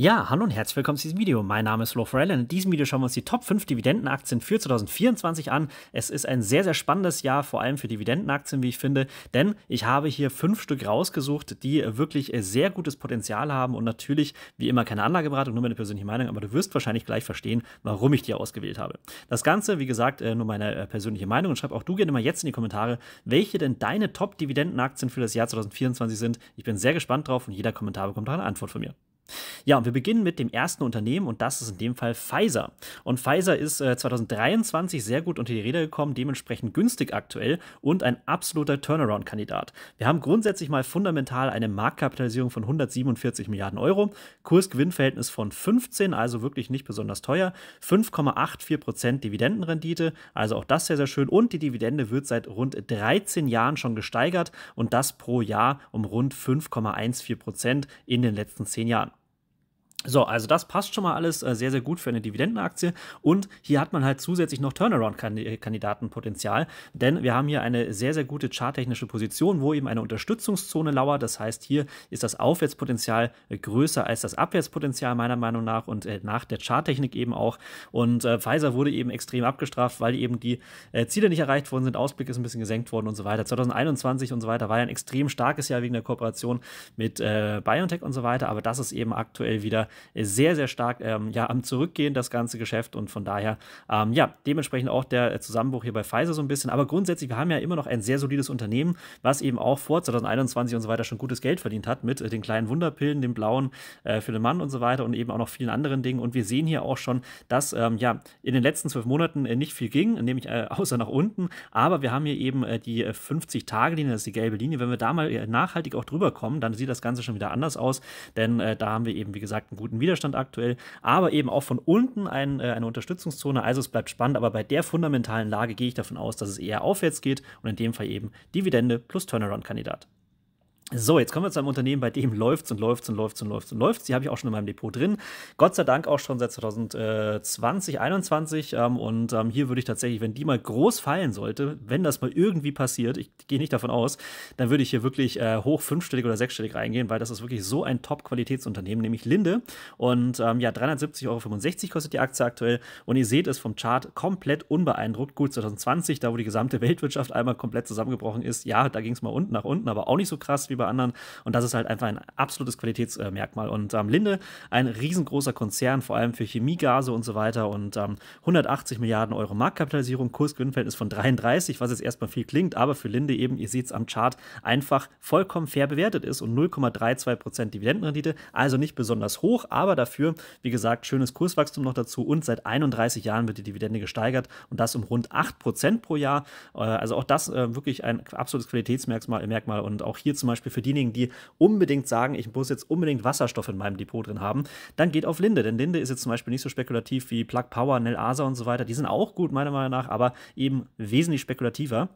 Ja, hallo und herzlich willkommen zu diesem Video. Mein Name ist Flo Farrell und in diesem Video schauen wir uns die Top 5 Dividendenaktien für 2024 an. Es ist ein sehr, sehr spannendes Jahr, vor allem für Dividendenaktien, wie ich finde, denn ich habe hier fünf Stück rausgesucht, die wirklich sehr gutes Potenzial haben und natürlich, wie immer, keine Anlageberatung, nur meine persönliche Meinung, aber du wirst wahrscheinlich gleich verstehen, warum ich die ausgewählt habe. Das Ganze, wie gesagt, äh, nur meine äh, persönliche Meinung und schreib auch du gerne mal jetzt in die Kommentare, welche denn deine Top-Dividendenaktien für das Jahr 2024 sind. Ich bin sehr gespannt drauf und jeder Kommentar bekommt auch eine Antwort von mir. Ja, und wir beginnen mit dem ersten Unternehmen und das ist in dem Fall Pfizer. Und Pfizer ist äh, 2023 sehr gut unter die Räder gekommen, dementsprechend günstig aktuell und ein absoluter Turnaround-Kandidat. Wir haben grundsätzlich mal fundamental eine Marktkapitalisierung von 147 Milliarden Euro, Kursgewinnverhältnis von 15, also wirklich nicht besonders teuer, 5,84 Prozent Dividendenrendite, also auch das sehr, sehr schön und die Dividende wird seit rund 13 Jahren schon gesteigert und das pro Jahr um rund 5,14 Prozent in den letzten 10 Jahren. So, also das passt schon mal alles äh, sehr, sehr gut für eine Dividendenaktie. Und hier hat man halt zusätzlich noch Turnaround-Kandidatenpotenzial, denn wir haben hier eine sehr, sehr gute charttechnische Position, wo eben eine Unterstützungszone lauert. Das heißt, hier ist das Aufwärtspotenzial größer als das Abwärtspotenzial meiner Meinung nach und äh, nach der Charttechnik eben auch. Und äh, Pfizer wurde eben extrem abgestraft, weil eben die äh, Ziele nicht erreicht worden sind. Ausblick ist ein bisschen gesenkt worden und so weiter. 2021 und so weiter war ja ein extrem starkes Jahr wegen der Kooperation mit äh, BioNTech und so weiter. Aber das ist eben aktuell wieder sehr, sehr stark ähm, ja, am Zurückgehen, das ganze Geschäft. Und von daher, ähm, ja, dementsprechend auch der Zusammenbruch hier bei Pfizer so ein bisschen. Aber grundsätzlich, wir haben ja immer noch ein sehr solides Unternehmen, was eben auch vor 2021 und so weiter schon gutes Geld verdient hat mit äh, den kleinen Wunderpillen, dem blauen äh, für den Mann und so weiter und eben auch noch vielen anderen Dingen. Und wir sehen hier auch schon, dass ähm, ja in den letzten zwölf Monaten äh, nicht viel ging, nämlich äh, außer nach unten. Aber wir haben hier eben äh, die 50-Tage-Linie, äh, das ist die gelbe Linie. Wenn wir da mal nachhaltig auch drüber kommen, dann sieht das Ganze schon wieder anders aus, denn da haben wir eben, wie gesagt, ein guten Widerstand aktuell, aber eben auch von unten ein, äh, eine Unterstützungszone. Also es bleibt spannend, aber bei der fundamentalen Lage gehe ich davon aus, dass es eher aufwärts geht und in dem Fall eben Dividende plus Turnaround-Kandidat. So, jetzt kommen wir zu einem Unternehmen, bei dem läuft's und läuft's und läuft's und läuft und läuft's. Die habe ich auch schon in meinem Depot drin. Gott sei Dank auch schon seit 2020, 21. Ähm, und ähm, hier würde ich tatsächlich, wenn die mal groß fallen sollte, wenn das mal irgendwie passiert, ich gehe nicht davon aus, dann würde ich hier wirklich äh, hoch fünfstellig oder sechsstellig reingehen, weil das ist wirklich so ein Top-Qualitätsunternehmen, nämlich Linde. Und ähm, ja, 370,65 Euro kostet die Aktie aktuell. Und ihr seht es vom Chart komplett unbeeindruckt. Gut, 2020, da wo die gesamte Weltwirtschaft einmal komplett zusammengebrochen ist, ja, da ging es mal unten nach unten, aber auch nicht so krass wie gegenüber anderen. Und das ist halt einfach ein absolutes Qualitätsmerkmal. Und ähm, Linde, ein riesengroßer Konzern, vor allem für Chemiegase und so weiter. Und ähm, 180 Milliarden Euro Marktkapitalisierung, Kursgewinnverhältnis von 33, was jetzt erstmal viel klingt, aber für Linde eben, ihr seht es am Chart, einfach vollkommen fair bewertet ist und 0,32 Dividendenrendite. Also nicht besonders hoch, aber dafür, wie gesagt, schönes Kurswachstum noch dazu. Und seit 31 Jahren wird die Dividende gesteigert und das um rund 8 pro Jahr. Äh, also auch das äh, wirklich ein absolutes Qualitätsmerkmal Merkmal. und auch hier zum Beispiel Beispiel für diejenigen, die unbedingt sagen, ich muss jetzt unbedingt Wasserstoff in meinem Depot drin haben, dann geht auf Linde. Denn Linde ist jetzt zum Beispiel nicht so spekulativ wie Plug Power, Nell Asa und so weiter. Die sind auch gut, meiner Meinung nach, aber eben wesentlich spekulativer.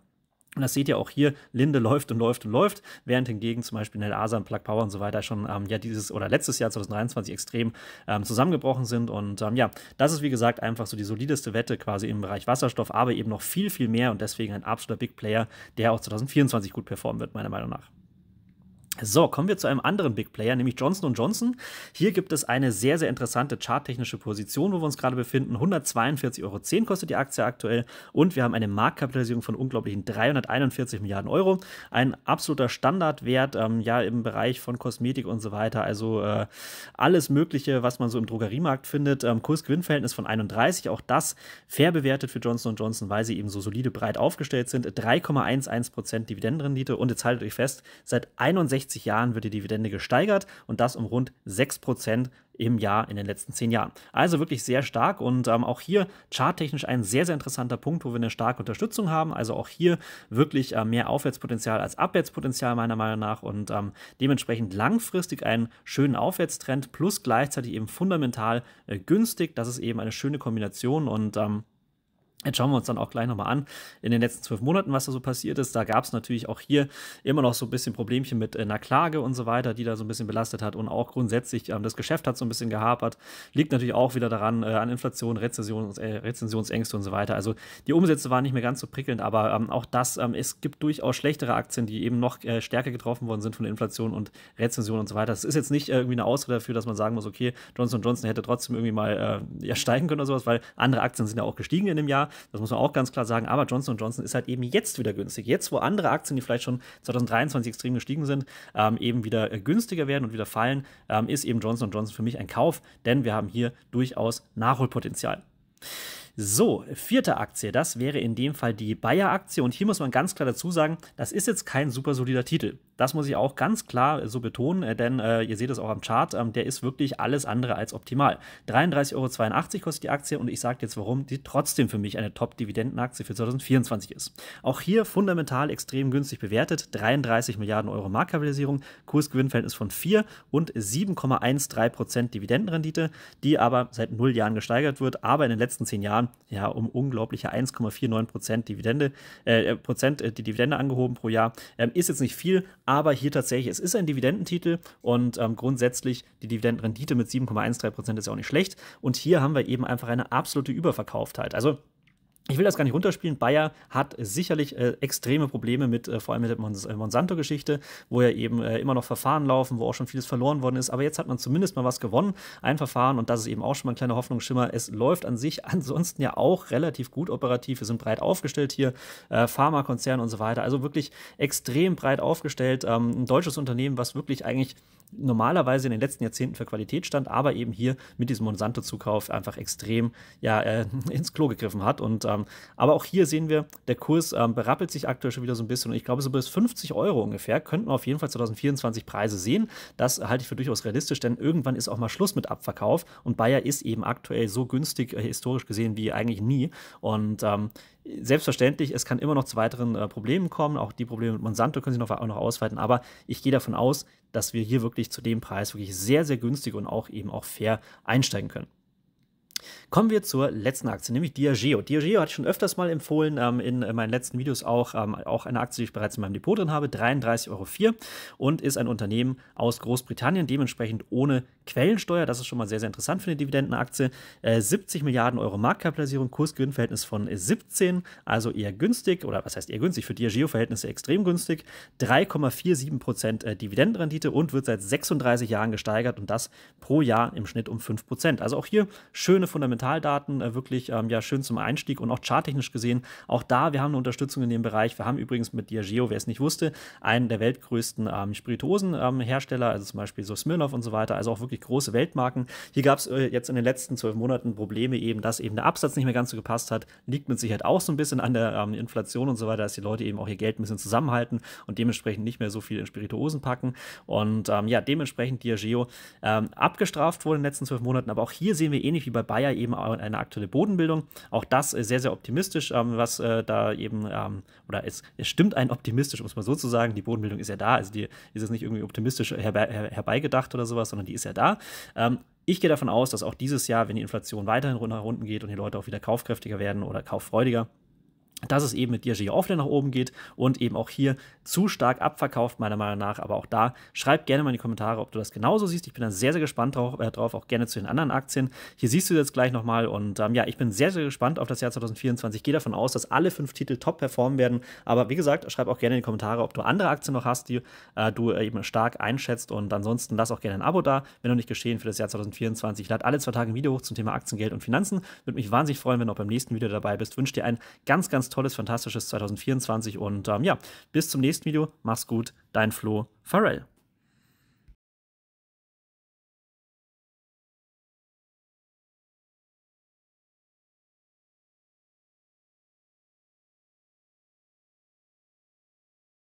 Und das seht ihr auch hier, Linde läuft und läuft und läuft, während hingegen zum Beispiel Nel und Plug Power und so weiter schon ähm, ja dieses oder letztes Jahr 2023 extrem ähm, zusammengebrochen sind. Und ähm, ja, das ist wie gesagt einfach so die solideste Wette quasi im Bereich Wasserstoff, aber eben noch viel, viel mehr und deswegen ein absoluter Big Player, der auch 2024 gut performen wird, meiner Meinung nach. So, kommen wir zu einem anderen Big Player, nämlich Johnson Johnson. Hier gibt es eine sehr, sehr interessante charttechnische Position, wo wir uns gerade befinden. 142,10 Euro kostet die Aktie aktuell und wir haben eine Marktkapitalisierung von unglaublichen 341 Milliarden Euro. Ein absoluter Standardwert, ähm, ja, im Bereich von Kosmetik und so weiter. Also äh, alles Mögliche, was man so im Drogeriemarkt findet. Ähm, Kurs-Gewinn-Verhältnis von 31, auch das fair bewertet für Johnson Johnson, weil sie eben so solide breit aufgestellt sind. 3,11% Dividendenrendite und jetzt haltet euch fest, seit 61 60 Jahren wird die Dividende gesteigert und das um rund 6% im Jahr in den letzten 10 Jahren. Also wirklich sehr stark und ähm, auch hier charttechnisch ein sehr, sehr interessanter Punkt, wo wir eine starke Unterstützung haben. Also auch hier wirklich äh, mehr Aufwärtspotenzial als Abwärtspotenzial meiner Meinung nach und ähm, dementsprechend langfristig einen schönen Aufwärtstrend plus gleichzeitig eben fundamental äh, günstig. Das ist eben eine schöne Kombination und ähm, Jetzt schauen wir uns dann auch gleich nochmal an, in den letzten zwölf Monaten, was da so passiert ist. Da gab es natürlich auch hier immer noch so ein bisschen Problemchen mit äh, einer Klage und so weiter, die da so ein bisschen belastet hat und auch grundsätzlich ähm, das Geschäft hat so ein bisschen gehapert. Liegt natürlich auch wieder daran äh, an Inflation, Rezessions, äh, Rezensionsängste und so weiter. Also die Umsätze waren nicht mehr ganz so prickelnd, aber ähm, auch das, ähm, es gibt durchaus schlechtere Aktien, die eben noch äh, stärker getroffen worden sind von Inflation und Rezension und so weiter. Das ist jetzt nicht äh, irgendwie eine Ausrede dafür, dass man sagen muss, okay, Johnson Johnson hätte trotzdem irgendwie mal äh, ja, steigen können oder sowas, weil andere Aktien sind ja auch gestiegen in dem Jahr. Das muss man auch ganz klar sagen. Aber Johnson Johnson ist halt eben jetzt wieder günstig. Jetzt, wo andere Aktien, die vielleicht schon 2023 extrem gestiegen sind, ähm, eben wieder äh, günstiger werden und wieder fallen, ähm, ist eben Johnson Johnson für mich ein Kauf, denn wir haben hier durchaus Nachholpotenzial. So, vierte Aktie, das wäre in dem Fall die Bayer-Aktie. Und hier muss man ganz klar dazu sagen, das ist jetzt kein super solider Titel. Das muss ich auch ganz klar so betonen, äh, denn äh, ihr seht es auch am Chart, ähm, der ist wirklich alles andere als optimal. 33,82 Euro kostet die Aktie und ich sage jetzt, warum die trotzdem für mich eine Top-Dividendenaktie für 2024 ist. Auch hier fundamental extrem günstig bewertet, 33 Milliarden Euro Marktkapitalisierung, Kursgewinnverhältnis von 4 und 7,13% Dividendenrendite, die aber seit null Jahren gesteigert wird, aber in den letzten 10 Jahren Jahren ja um unglaubliche 1,49 Prozent Dividende, äh, äh, Prozent äh, die Dividende angehoben pro Jahr. Ähm, ist jetzt nicht viel, aber hier tatsächlich, es ist ein Dividendentitel und ähm, grundsätzlich die Dividendenrendite mit 7,13 Prozent ist ja auch nicht schlecht. Und hier haben wir eben einfach eine absolute Überverkauftheit. Also ich will das gar nicht runterspielen. Bayer hat sicherlich äh, extreme Probleme mit, äh, vor allem mit der Mons äh, Monsanto-Geschichte, wo ja eben äh, immer noch Verfahren laufen, wo auch schon vieles verloren worden ist. Aber jetzt hat man zumindest mal was gewonnen. Ein Verfahren und das ist eben auch schon mal ein kleiner Hoffnungsschimmer. Es läuft an sich ansonsten ja auch relativ gut operativ. Wir sind breit aufgestellt hier, äh, Pharmakonzern und so weiter. Also wirklich extrem breit aufgestellt. Ähm, ein deutsches Unternehmen, was wirklich eigentlich normalerweise in den letzten Jahrzehnten für Qualität stand, aber eben hier mit diesem Monsanto-Zukauf einfach extrem ja, äh, ins Klo gegriffen hat. Und ähm, aber auch hier sehen wir, der Kurs ähm, berappelt sich aktuell schon wieder so ein bisschen. Und ich glaube, so bis 50 Euro ungefähr könnten wir auf jeden Fall 2024 Preise sehen. Das halte ich für durchaus realistisch, denn irgendwann ist auch mal Schluss mit Abverkauf und Bayer ist eben aktuell so günstig äh, historisch gesehen wie eigentlich nie. Und ähm, Selbstverständlich, es kann immer noch zu weiteren äh, Problemen kommen. Auch die Probleme mit Monsanto können sich noch, auch noch ausweiten. Aber ich gehe davon aus, dass wir hier wirklich zu dem Preis wirklich sehr, sehr günstig und auch eben auch fair einsteigen können. Kommen wir zur letzten Aktie, nämlich Diageo. Diageo hatte ich schon öfters mal empfohlen, ähm, in, äh, meinen letzten Videos auch, ähm, auch eine Aktie, die ich bereits in meinem Depot drin habe, 33,04 Euro und ist ein Unternehmen aus Großbritannien, dementsprechend ohne Quellensteuer. Das ist schon mal sehr, sehr interessant für eine Dividendenaktie. Äh, 70 Milliarden Euro Marktkapitalisierung, Kursgewinnverhältnis von 17, also eher günstig oder was heißt eher günstig, für Diageo-Verhältnisse extrem günstig. 3,47 Prozent äh, Dividendenrendite und wird seit 36 Jahren gesteigert und das pro Jahr im Schnitt um 5 Prozent. Also auch hier schöne Fundamentaldaten äh, wirklich ähm, ja schön zum Einstieg und auch charttechnisch gesehen, auch da, wir haben eine Unterstützung in dem Bereich. Wir haben übrigens mit Diageo, wer es nicht wusste, einen der weltgrößten ähm, Spirituosenhersteller, ähm, also zum Beispiel so Smirnoff und so weiter, also auch wirklich große Weltmarken. Hier gab es äh, jetzt in den letzten zwölf Monaten Probleme eben, dass eben der Absatz nicht mehr ganz so gepasst hat. Liegt mit Sicherheit auch so ein bisschen an der ähm, Inflation und so weiter, dass die Leute eben auch ihr Geld ein bisschen zusammenhalten und dementsprechend nicht mehr so viel in Spirituosen packen. Und ähm, ja, dementsprechend Diageo ähm, abgestraft wurde in den letzten zwölf Monaten, aber auch hier sehen wir ähnlich wie bei Bayer ja eben eine aktuelle Bodenbildung. Auch das äh, sehr, sehr optimistisch, ähm, was äh, da eben, ähm, oder es, es stimmt ein optimistisch, um es mal so zu sagen. Die Bodenbildung ist ja da, also die ist jetzt nicht irgendwie optimistisch herbe herbeigedacht oder sowas, sondern die ist ja da. Ähm, ich gehe davon aus, dass auch dieses Jahr, wenn die Inflation weiterhin nach unten geht und die Leute auch wieder kaufkräftiger werden oder kauffreudiger, dass es eben mit Diageo auch nach oben geht und eben auch hier zu stark abverkauft, meiner Meinung nach. Aber auch da schreib gerne mal in die Kommentare, ob du das genauso siehst. Ich bin da sehr, sehr gespannt drauf, äh, drauf auch gerne zu den anderen Aktien. Hier siehst du jetzt gleich nochmal. Und ähm, ja, ich bin sehr, sehr gespannt auf das Jahr 2024. Ich gehe davon aus, dass alle fünf Titel top performen werden. Aber wie gesagt, schreib auch gerne in die Kommentare, ob du andere Aktien noch hast, die äh, du äh, eben stark einschätzt. Und ansonsten lass auch gerne ein Abo da, wenn du nicht geschehen für das Jahr 2024. Ich lade alle zwei Tage ein Video hoch zum Thema Aktien, Geld und Finanzen. Würde mich wahnsinnig freuen, wenn du auch beim nächsten Video dabei bist. Wünsche dir einen ganz, ganz tolles, fantastisches 2024 und ähm, ja, bis zum nächsten Video. Mach's gut, dein Flo Farrell.